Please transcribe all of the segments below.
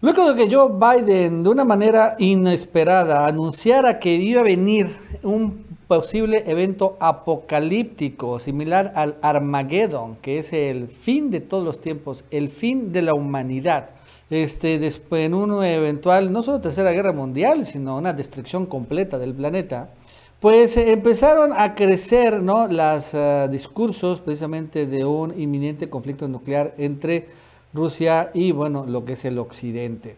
Luego de que Joe Biden, de una manera inesperada, anunciara que iba a venir un posible evento apocalíptico similar al Armageddon, que es el fin de todos los tiempos, el fin de la humanidad. Este, después, en una eventual, no solo tercera guerra mundial, sino una destrucción completa del planeta, pues eh, empezaron a crecer ¿no? los eh, discursos precisamente de un inminente conflicto nuclear entre Rusia y bueno, lo que es el occidente.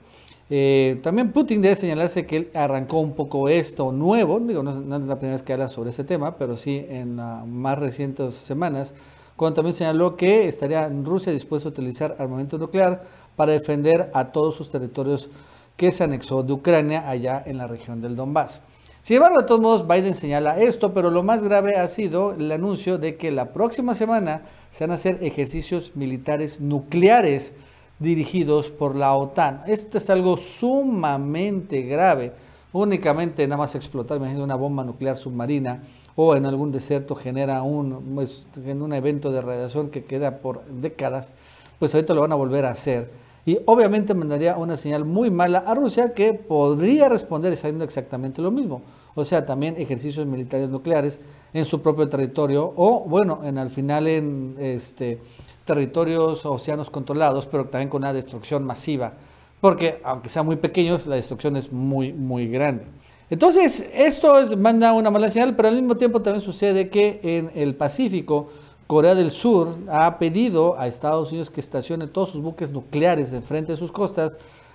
Eh, también Putin debe señalarse que él arrancó un poco esto nuevo, digo, no, es la primera vez que habla sobre este tema, pero sí en más recientes semanas, cuando también señaló que estaría Rusia dispuesto a utilizar armamento nuclear para defender a todos sus territorios que se anexó de Ucrania allá en la región del Donbass. Sin embargo, de todos modos, Biden señala esto, pero lo más grave ha sido el anuncio de que la próxima semana se van a hacer ejercicios militares nucleares dirigidos por la OTAN. Esto es algo sumamente grave. Únicamente nada más explotar, una bomba nuclear submarina o en algún desierto genera un, pues, un evento de radiación que queda por décadas, pues ahorita lo van a volver a hacer y obviamente mandaría una señal muy mala a Rusia que podría responder haciendo exactamente lo mismo. O sea, también ejercicios militares nucleares en su propio territorio o, bueno, en al final en este, territorios océanos controlados, pero también con una destrucción masiva. Porque aunque sean muy pequeños, la destrucción es muy, muy grande. Entonces, esto es, manda una mala señal, pero al mismo tiempo también sucede que en el Pacífico Corea del Sur ha pedido a Estados Unidos que estacione todos sus buques nucleares enfrente de sus costas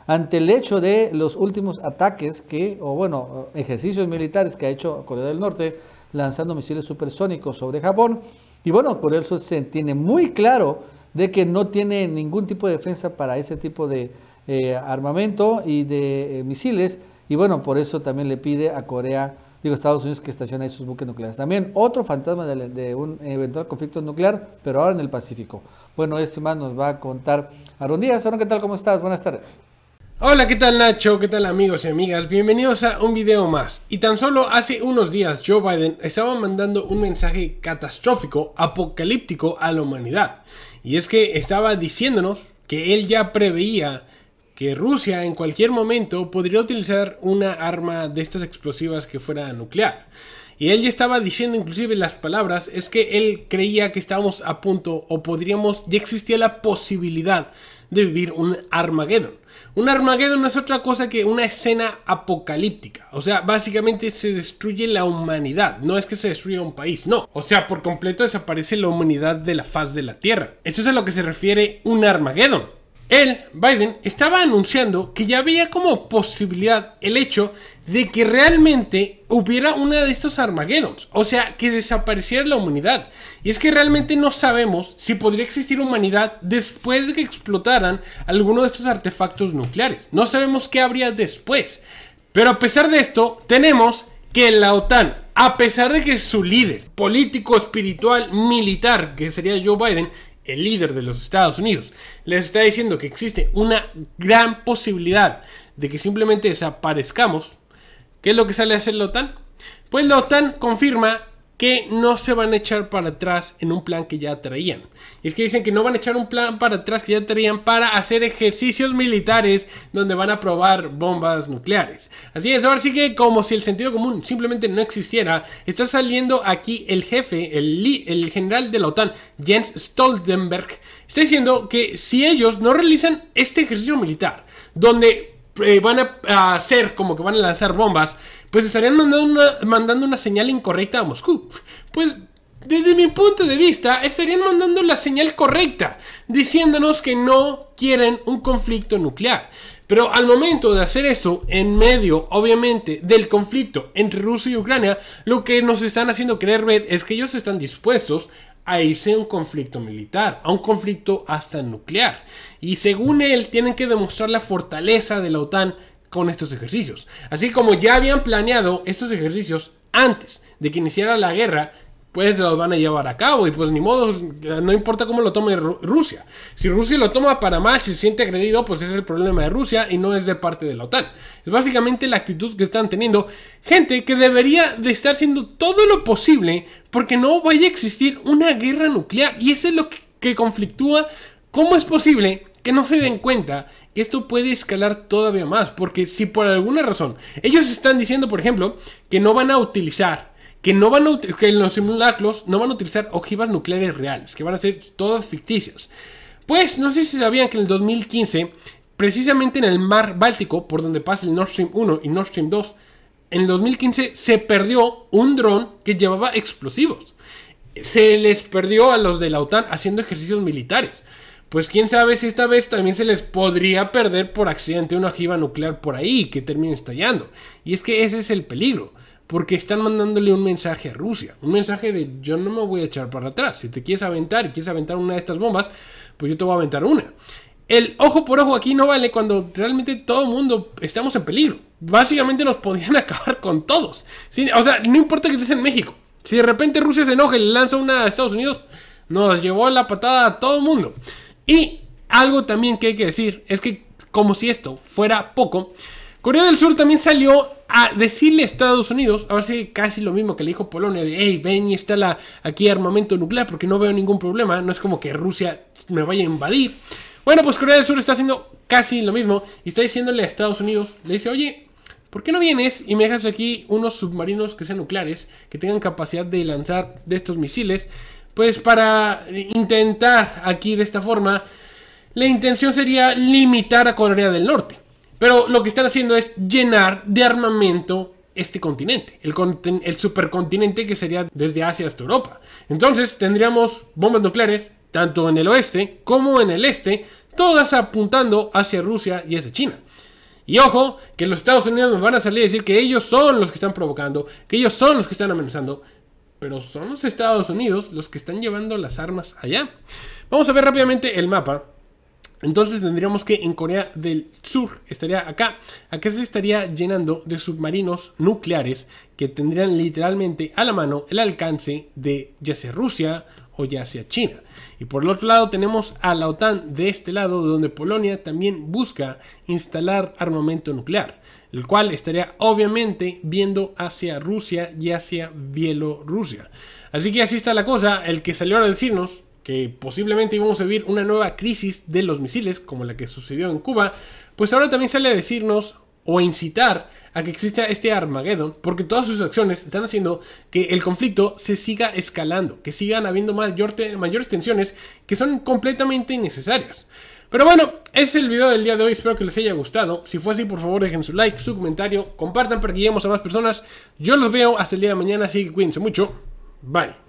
ante el hecho de los últimos ataques que, o bueno, ejercicios militares que ha hecho Corea del Norte lanzando misiles supersónicos sobre Japón. Y bueno, Corea del Sur se tiene muy claro de que no tiene ningún tipo de defensa para ese tipo de eh, armamento y de eh, misiles. Y bueno, por eso también le pide a Corea digo, Estados Unidos que estaciona ahí sus buques nucleares. También otro fantasma de, un eventual conflicto nuclear, pero ahora en el Pacífico. Bueno, este más nos va a contar Aaron Díaz. Aaron, ¿qué tal? ¿Cómo estás? Buenas tardes. Hola, ¿qué tal Nacho? ¿Qué tal amigos y amigas? Bienvenidos a un video más. Y tan solo hace unos días Joe Biden estaba mandando un mensaje catastrófico, apocalíptico a la humanidad. Y es que estaba diciéndonos que él ya preveía que Rusia en cualquier momento podría utilizar una arma de estas explosivas que fuera nuclear. Y él ya estaba diciendo inclusive las palabras, es que él creía que estábamos a punto o podríamos, ya existía la posibilidad de vivir un Armageddon. Un Armageddon no es otra cosa que una escena apocalíptica. O sea, básicamente se destruye la humanidad. No es que se destruya un país, no. O sea, por completo desaparece la humanidad de la faz de la Tierra. Esto es a lo que se refiere un Armageddon él, Biden, estaba anunciando que ya había como posibilidad el hecho de que realmente hubiera una de estos Armageddons. o sea, que desapareciera la humanidad. Y es que realmente no sabemos si podría existir humanidad después de que explotaran alguno de estos artefactos nucleares. No sabemos qué habría después. Pero a pesar de esto, tenemos que la OTAN, a pesar de que su líder político, espiritual, militar, que sería Joe Biden, el líder de los Estados Unidos, les está diciendo que existe una gran posibilidad de que simplemente desaparezcamos, ¿qué es lo que sale a hacer la Pues la OTAN confirma que no se van a echar para atrás en un plan que ya traían. Y es que dicen que no van a echar un plan para atrás que ya traían para hacer ejercicios militares donde van a probar bombas nucleares. Así es, ahora sí que como si el sentido común simplemente no existiera, está saliendo aquí el jefe, el, el general de la OTAN, Jens Stoltenberg, está diciendo que si ellos no realizan este ejercicio militar, donde eh, van a, hacer como que van a lanzar bombas, pues estarían mandando una, mandando una señal incorrecta a Moscú. Pues desde mi punto de vista, estarían mandando la señal correcta, diciéndonos que no quieren un conflicto nuclear. Pero al momento de hacer eso, en medio, obviamente, del conflicto entre Rusia y Ucrania, lo que nos están haciendo querer ver es que ellos están dispuestos a irse a un conflicto militar, a un conflicto hasta nuclear. Y según él, tienen que demostrar la fortaleza de la OTAN con estos ejercicios. Así como ya habían planeado estos ejercicios antes de que iniciara la guerra, pues los van a llevar a cabo y pues ni modo, no importa cómo lo tome Rusia. Si Rusia lo toma para para si se siente agredido, pues es el problema de Rusia y no es de parte de la OTAN. Es básicamente la actitud que están teniendo gente que debería de estar haciendo todo lo posible porque no vaya a existir una guerra nuclear y eso es lo que conflictúa. ¿Cómo es posible que no se den cuenta que esto puede escalar todavía más? Porque si por alguna razón ellos están diciendo, por ejemplo, que no van a utilizar que, no van en los simulacros no van a utilizar ojivas nucleares reales, que van a ser todas ficticias. Pues no sé si sabían que en el 2015, precisamente en el mar Báltico, por donde pasa el Nord Stream 1 y Nord Stream 2, en el 2015 se perdió un dron que llevaba explosivos. Se les perdió a los de la OTAN haciendo ejercicios militares. Pues quién sabe si esta vez también se les podría perder por accidente una ojiva nuclear por ahí que termine estallando. Y es que ese es el peligro porque están mandándole un mensaje a Rusia, un mensaje de yo no me voy a echar para atrás, si te quieres aventar y quieres aventar una de estas bombas, pues yo te voy a aventar una. El ojo por ojo aquí no vale cuando realmente todo el mundo estamos en peligro. Básicamente nos podían acabar con todos. o sea, no importa que estés en México. Si de repente Rusia se enoja y le lanza una a Estados Unidos, nos llevó la patada a todo el mundo. Y algo también que hay que decir es que como si esto fuera poco, Corea del Sur también salió a decirle a Estados Unidos, a ver si casi lo mismo que le dijo Polonia, de, hey, ven y instala aquí armamento nuclear porque no veo ningún problema, no es como que Rusia me vaya a invadir. Bueno, pues Corea del Sur está haciendo casi lo mismo y está diciéndole a Estados Unidos, le dice, oye, ¿por qué no vienes y me dejas aquí unos submarinos que sean nucleares, que tengan capacidad de lanzar de estos misiles? Pues para intentar aquí de esta forma, la intención sería limitar a Corea del Norte. Pero lo que están haciendo es llenar de armamento este continente, el, supercontinente que sería desde Asia hasta Europa. Entonces tendríamos bombas nucleares tanto en el oeste como en el este, todas apuntando hacia Rusia y hacia China. Y ojo, que los Estados Unidos nos van a salir a decir que ellos son los que están provocando, que ellos son los que están amenazando, pero son los Estados Unidos los que están llevando las armas allá. Vamos a ver rápidamente el mapa entonces tendríamos que en Corea del Sur estaría acá. Acá se estaría llenando de submarinos nucleares que tendrían literalmente a la mano el alcance de ya sea Rusia o ya sea China. Y por el otro lado tenemos a la OTAN de este lado, donde Polonia también busca instalar armamento nuclear, el cual estaría obviamente viendo hacia Rusia y hacia Bielorrusia. Así que así está la cosa, el que salió a decirnos que posiblemente íbamos a vivir una nueva crisis de los misiles, como la que sucedió en Cuba, pues ahora también sale a decirnos o a incitar a que exista este Armageddon, porque todas sus acciones están haciendo que el conflicto se siga escalando, que sigan habiendo mayores tensiones que son completamente innecesarias. Pero bueno, ese es el video del día de hoy, espero que les haya gustado. Si fue así, por favor dejen su like, su comentario, compartan para que lleguemos a más personas. Yo los veo hasta el día de mañana, así que cuídense mucho. Bye.